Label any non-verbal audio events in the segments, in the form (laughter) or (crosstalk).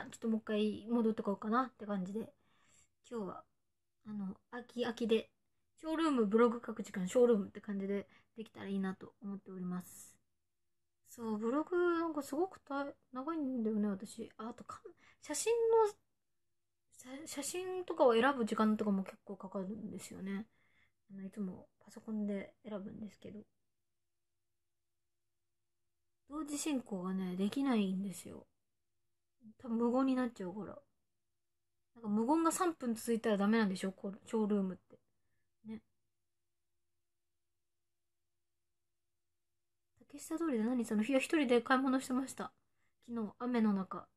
ちょっともう一回戻ってこうかなって感じで今日はあの秋秋でショールームブログ書く時間ショールームって感じでできたらいいなと思っておりますそうブログなんかすごく長いんだよね私あとか写真の写真とかを選ぶ時間とかも結構かかるんですよねあのいつもパソコンで選ぶんですけど同時進行がねできないんですよ多分無言になっちゃうから。なんか無言が3分続いたらダメなんでしょこショールームって。ね。竹下通りで何その日は一人で買い物してました。昨日、雨の中。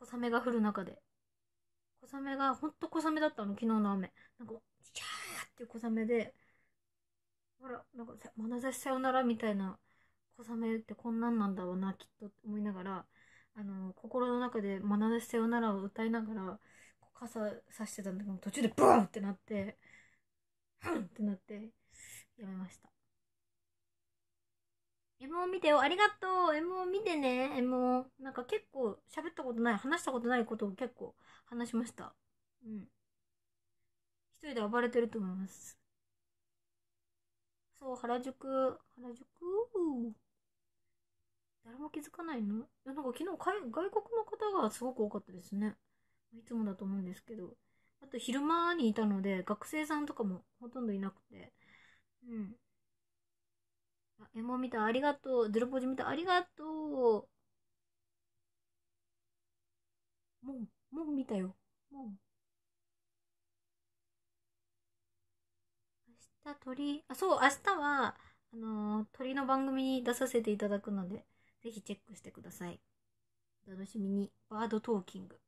小雨が降る中で。小雨が、ほんと小雨だったの、昨日の雨。なんか、キャーっていう小雨で、ほら、なんか、まなざしさよならみたいな小雨ってこんなんなんだろうな、きっと、思いながら、あの心の中で「まなざさよなら」を歌いながら傘さしてたんだけど途中でブーンってなってフンってなってやめました M を見てよありがとう M を見てね M をなんか結構喋ったことない話したことないことを結構話しましたうん一人で暴れてると思いますそう原宿原宿誰も気づかないのいやなんか昨日外国の方がすごく多かったですね。いつもだと思うんですけど。あと昼間にいたので、学生さんとかもほとんどいなくて。うん。あ、エモ見た、ありがとう。ゼロポジ見た、ありがとう。もう、もう見たよ。もう。明日鳥、あ、そう、明日は、あのー、鳥の番組に出させていただくので、ぜひチェックしてください。お楽しみに。バードトーキング。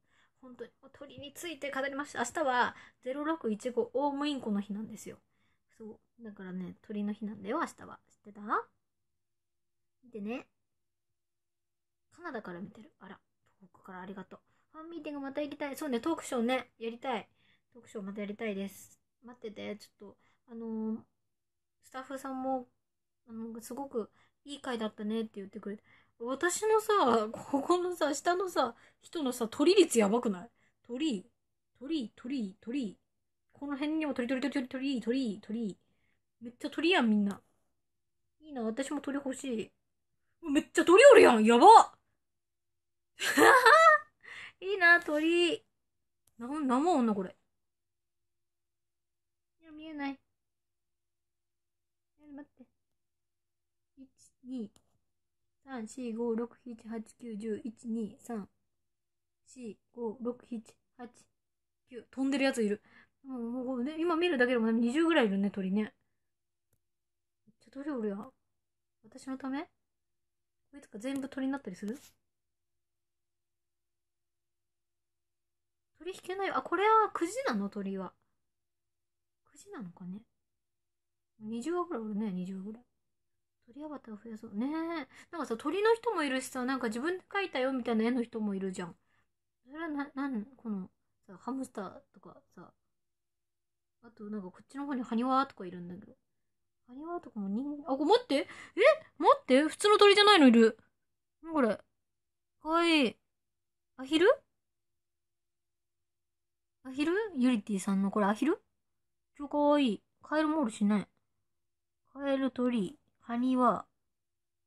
本当に鳥について語りました。明日は0615オウムインコの日なんですよ。そう。だからね、鳥の日なんだよ、明日は。知ってたでね、カナダから見てる。あら、遠くからありがとう。ファンミーティングまた行きたい。そうね、トークショーね、やりたい。トークショーまたやりたいです。待ってて、ちょっと、あのー、スタッフさんも、あの、すごくいい回だったねって言ってくれて、私のさ、ここのさ、下のさ、人のさ、鳥率やばくない鳥、鳥、鳥、鳥。この辺にも鳥、鳥、鳥、鳥、鳥、鳥、鳥。めっちゃ鳥やん、みんな。いいな、私も鳥欲しい。めっちゃ鳥おるやん、やば (laughs) いいな、鳥。な、なもんな、これ。いや、見えない。え、待って。1、2、3、4、5、6、7、8、9、10、1、2、3、4、5、6、7、8、9。飛んでるやついる。うん、もうね、今見るだけでも20ぐらいいるね、鳥ね。ちゃどれおるや私のためこいつか全部鳥になったりする鳥引けないあ、これは9時なの鳥は。9時なのかね ?20 話ぐらいおるね、20ぐらい。鳥アバター増やそうねなんかさ鳥の人もいるしさなんか自分で描いたよみたいな絵の人もいるじゃんそれはななんこのさハムスターとかさあとなんかこっちの方にハニワーとかいるんだけどハニワーとかも人あこれ待ってえ待って普通の鳥じゃないのいるこれかわいいアヒルアヒルユリティさんのこれアヒル超かわいい。カエルもおるしね。カエル鳥。아니は。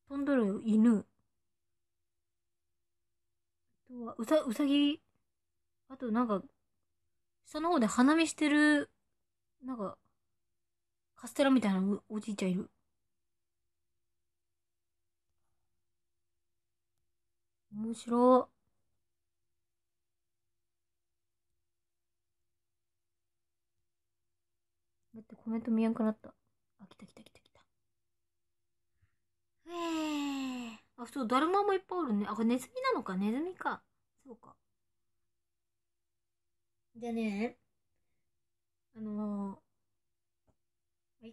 돈도르이犬。とはうさうさぎあとなんか下の方で花見してるなんかカステラみたいなおじいちゃんいる面白いだってコメント見やんくなった。あ、来た来た来た。えー。あ、そう、だるまもいっぱいおるね。あ、これネズミなのか、ネズミか。そうか。でね、あのー、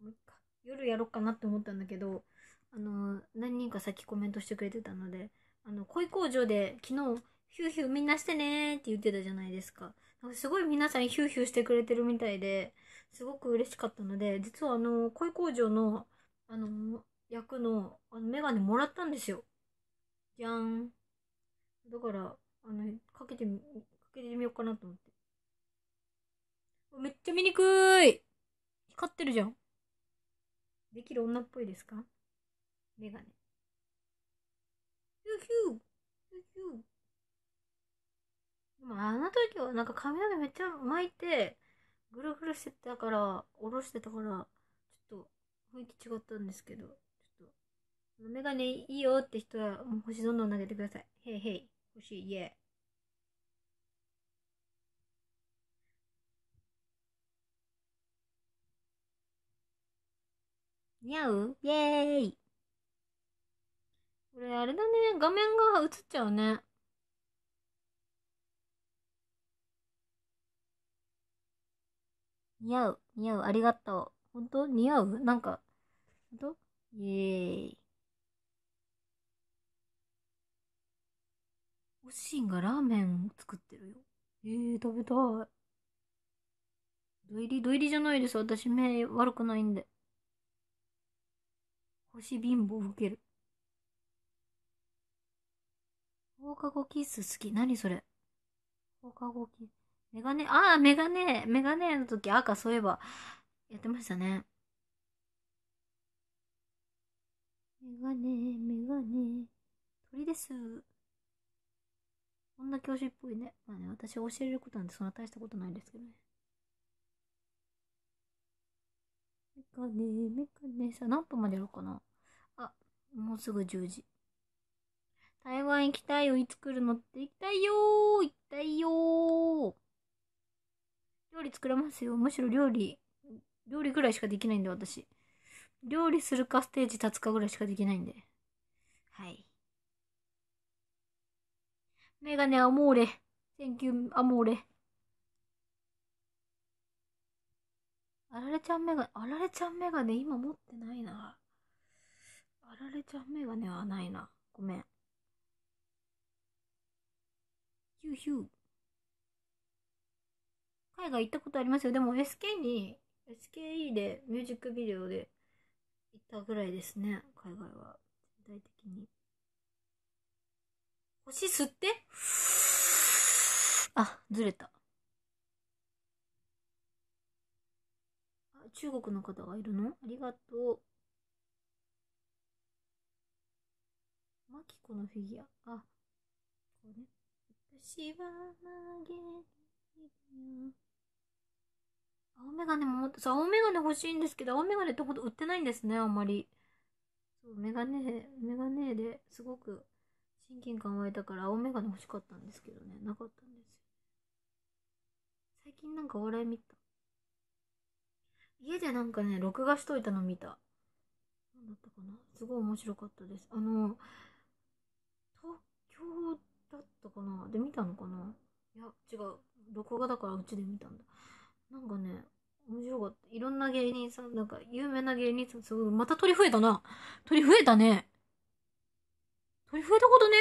もういか。夜やろうかなって思ったんだけど、あのー、何人かさっきコメントしてくれてたので、あの、恋工場で昨日、ヒューヒューみんなしてねーって言ってたじゃないですか。かすごい皆さんヒューヒューしてくれてるみたいで、すごく嬉しかったので、実はあの、恋工場の、あの、役のあのメガネもらったんですよ。じゃん。だから、あの、かけてみ、かけてみようかなと思って。めっちゃ見にくい光ってるじゃん。できる女っぽいですかメガネ。ヒューヒューヒューヒューでもあの時はなんか髪の毛めっちゃ巻いて、ぐるぐるしてたから、下ろしてたから、ちょっと雰囲気違ったんですけど。メガネいいよって人は、もう星どんどん投げてください。へいへい。星、イエー。似合うイエーイ。これ、あれだね。画面が映っちゃうね。似合う、似合う、ありがとう。本当似合うなんか、本当イエーイ。おしんがラーメンを作ってるよ。えー、食べたい。土入り、土入りじゃないです。私目悪くないんで。星貧乏受ける。放課後キッス好き。何それ放課後キッス。メガネ、ああ、メガネ、メガネの時赤そういえば、やってましたね。メガネ、メガネ、鳥です。こんな教師っぽいね。まあね、私教えることなんてそんな大したことないですけどね。メカネ、メカネさ、何分までやろうかな。あ、もうすぐ10時。台湾行きたいよ、いつ来るのって行きたいよー、行きたいよー。料理作れますよ。むしろ料理、料理ぐらいしかできないんで、私。料理するかステージ立つかぐらいしかできないんで。はい。メガネアモーレ。センキューアモーレ。あられちゃんメガネ、あられちゃんメガネ今持ってないな。あられちゃんメガネはないな。ごめん。ヒューヒュー。海外行ったことありますよ。でも SK に、SKE でミュージックビデオで行ったぐらいですね。海外は。全体的に。星吸って。あ、ずれた。中国の方がいるのありがとう。マキコのフィギュア。あ、これ。私は曲げる青メガネも持って、青メガネ欲しいんですけど、青メガネってほど売ってないんですね、あんまり。そう、メガネ、メガネですごく親近感湧いたから青眼鏡欲しかったんですけどねなかったんですよ最近なんかお笑い見た家でなんかね録画しといたの見た何だったかなすごい面白かったですあの東京だったかなで見たのかないや違う録画だからうちで見たんだなんかね面白かったいろんな芸人さんなんか有名な芸人さんすごいまた鳥増えたな鳥増えたね鳥増えたことね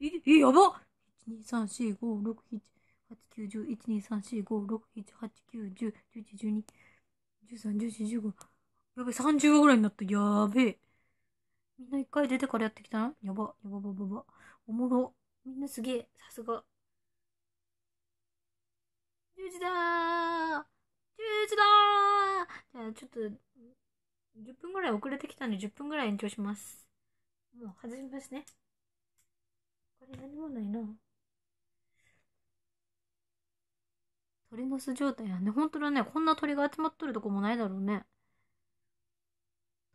えええ、やば !1,2,3,4,5,6,7,8,9,10,1,2,3,4,5,6,7,8,9,10,11,12,13,14,15 やべ30話ぐらいになった。やべえ。みんな一回出てからやってきたなやば、やばばばば。おもろ。みんなすげえ。さすが。10時だー !10 時だーじゃあちょっと、10分ぐらい遅れてきたんで10分ぐらい延長します。もう始めますね。これ何もないな。鳥の巣状態やね。本当だね。こんな鳥が集まっとるとこもないだろうね。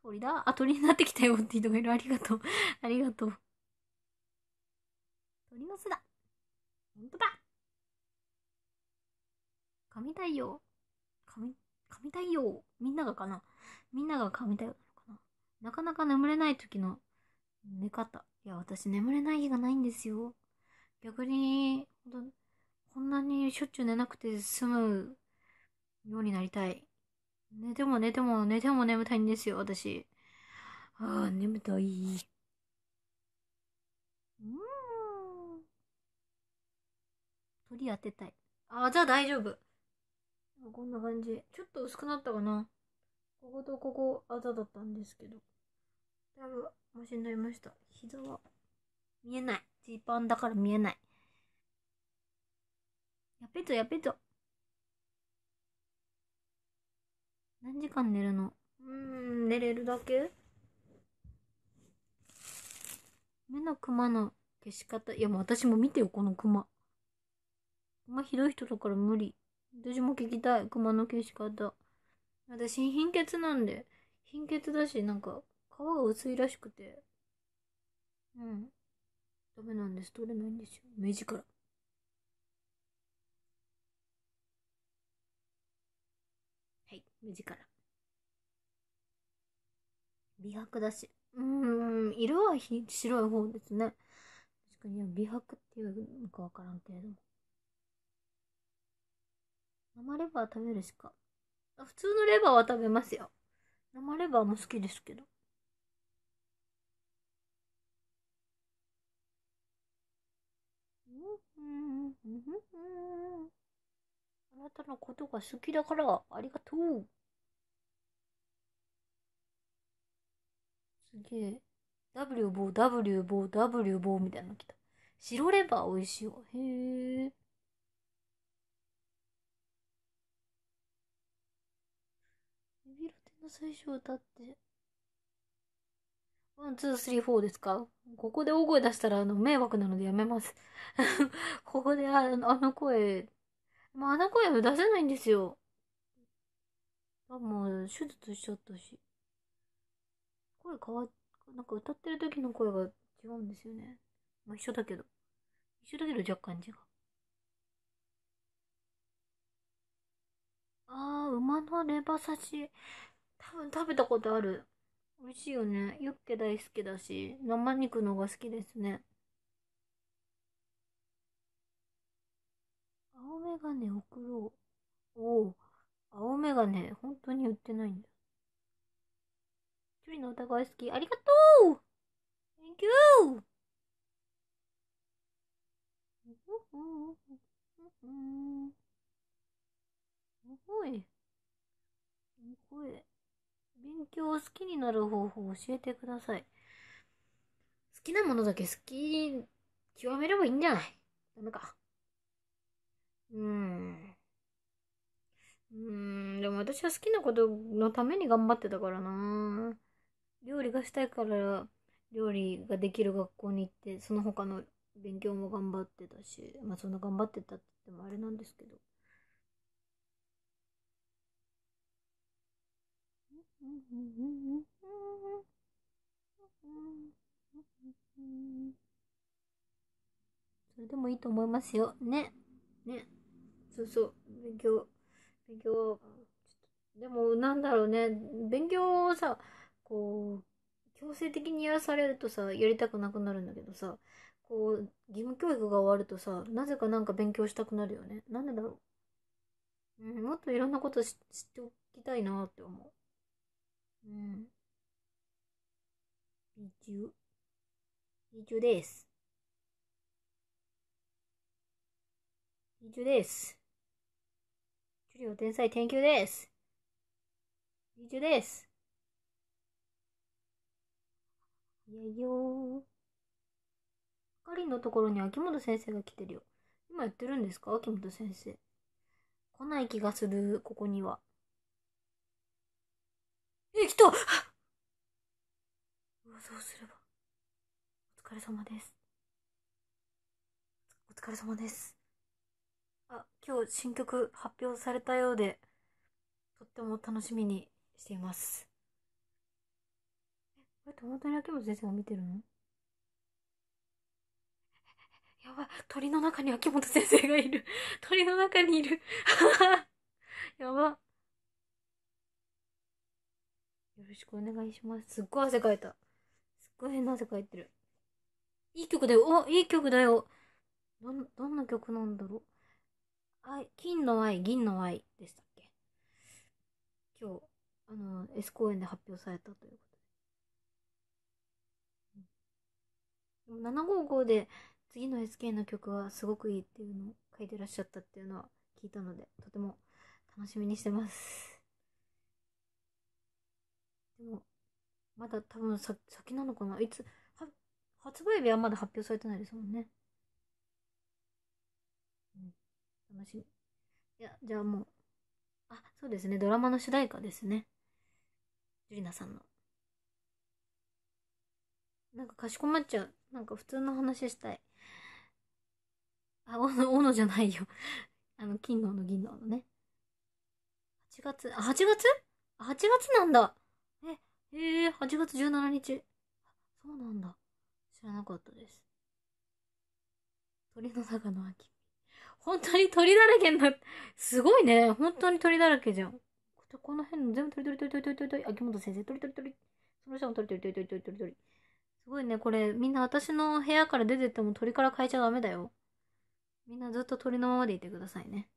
鳥だあ、鳥になってきたよって人がいる。ありがとう。ありがとう。鳥の巣だ。本当だ。神太陽。神、神太陽。みんながかな。みんなが神太陽なのかな。なかなか眠れない時の寝方。いや、私眠れない日がないんですよ。逆に、ほんと、こんなにしょっちゅう寝なくて済むようになりたい。寝ても寝ても寝ても眠たいんですよ、私。ああ、眠たい。うん。取り当てたい。ああ、じゃあ大丈夫。こんな感じ。ちょっと薄くなったかな。こことここあざだったんですけど。ましになりました。膝は見えない。ジーパンだから見えない。やべとやべと。何時間寝るのうーん、寝れるだけ目のクマの消し方。いや、もう私も見てよ、このクマ。クマひどい人だから無理。私も聞きたい、クマの消し方。私、貧血なんで、貧血だし、なんか、皮が薄いらしくて、うん。ダメなんです。取れないんですよ。目力。はい、目力。美白だし。うーん、色はひ白い方ですね。確かに、美白っていうのかわからんけれども。生レバー食べるしか。普通のレバーは食べますよ。生レバーも好きですけど。あなたのことが好きだからありがとう。すげえ。W 棒、W 棒、W 棒みたいなの来た。白レバー美味しいわ。へえ。エビロテの最初歌って。ワン、ツー、スリー、フォーですかここで大声出したら、あの、迷惑なのでやめます。(laughs) ここであ、あの声、まあ、あの声を出せないんですよ。あ、もう、手術しちゃったし。声変わっ、なんか歌ってる時の声が違うんですよね。まあ、一緒だけど。一緒だけど若干違う。ああ、馬のレバ刺し。多分食べたことある。美味しいよね。ユッケ大好きだし、生肉のが好きですね。青メガネ送ろう。おお、青メガネ、本当に売ってないんだ。チュリの歌い好き、ありがとう !Thank you! うすごい。すごい。勉強を好きになる方法を教えてください。好きなものだけ好き、極めればいいんじゃないダメか。うーん。うーん、でも私は好きなことのために頑張ってたからな料理がしたいから、料理ができる学校に行って、その他の勉強も頑張ってたし、まあそんな頑張ってたって言ってもあれなんですけど。それでもいいと思いますよ。ね。ね。そうそう。勉強。勉強。でも、なんだろうね。勉強をさ、こう、強制的にやらされるとさ、やりたくなくなるんだけどさ、こう、義務教育が終わるとさ、なぜかなんか勉強したくなるよね。なんでだろう。うん、もっといろんなことし知っておきたいなって思う。うん。美中。美中です。美中です。治療天才研究です。美中です。いやよあかりんのところに秋元先生が来てるよ。今やってるんですか秋元先生。来ない気がする、ここには。え、来たどうすれば。お疲れ様です。お疲れ様です。あ、今日新曲発表されたようで、とっても楽しみにしています。え、これって本当に秋元先生が見てるのやばい、鳥の中に秋元先生がいる。鳥の中にいる。(laughs) やば。よろしくお願いします。すっごい汗かいた。すっごい変な汗かいてる。いい曲だよ。お、いい曲だよ。どん、どんな曲なんだろう。金の愛、銀の愛でしたっけ今日、あの、S 公演で発表されたということで。でも755で次の SK の曲はすごくいいっていうのを書いてらっしゃったっていうのは聞いたので、とても楽しみにしてます。のまだ多分先なのかないつ発売日はまだ発表されてないですもんね、うん、楽しみいやじゃあもうあそうですねドラマの主題歌ですねジュリナさんのなんかかしこまっちゃうなんか普通の話したいあおのじゃないよ (laughs) あの金のの銀ののね8月あ8月 ?8 月なんだええー、8月17日。そうなんだ。知らなかったです。鳥の中の秋。本当に鳥だらけになって、すごいね。本当に鳥だらけじゃん。この辺の全部鳥鳥鳥鳥鳥鳥鳥。秋元先生、鳥鳥鳥。その人も鳥鳥鳥鳥鳥鳥鳥。すごいね、これ、みんな私の部屋から出てっても鳥から変えちゃダメだよ。みんなずっと鳥のままでいてくださいね。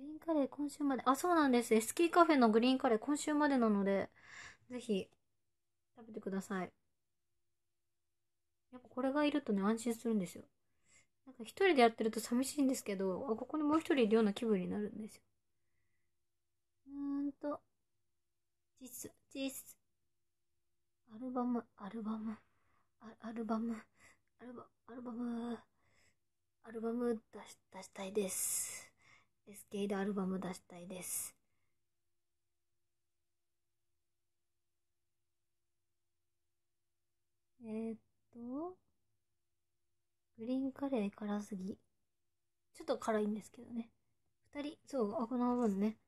グリーンカレー今週まで。あ、そうなんです。エスキーカフェのグリーンカレー今週までなので、ぜひ食べてください。やっぱこれがいるとね、安心するんですよ。なんか一人でやってると寂しいんですけど、あ、ここにもう一人いるような気分になるんですよ。うーんと、チス、チス。アルバム、アルバム、アルバム、アルバム、アルバム、アルバム出し出したいです。スケーど、アルバム出したいです。えー、っと、グリーンカレー辛すぎ。ちょっと辛いんですけどね。二人、そう、あ、この部分ね。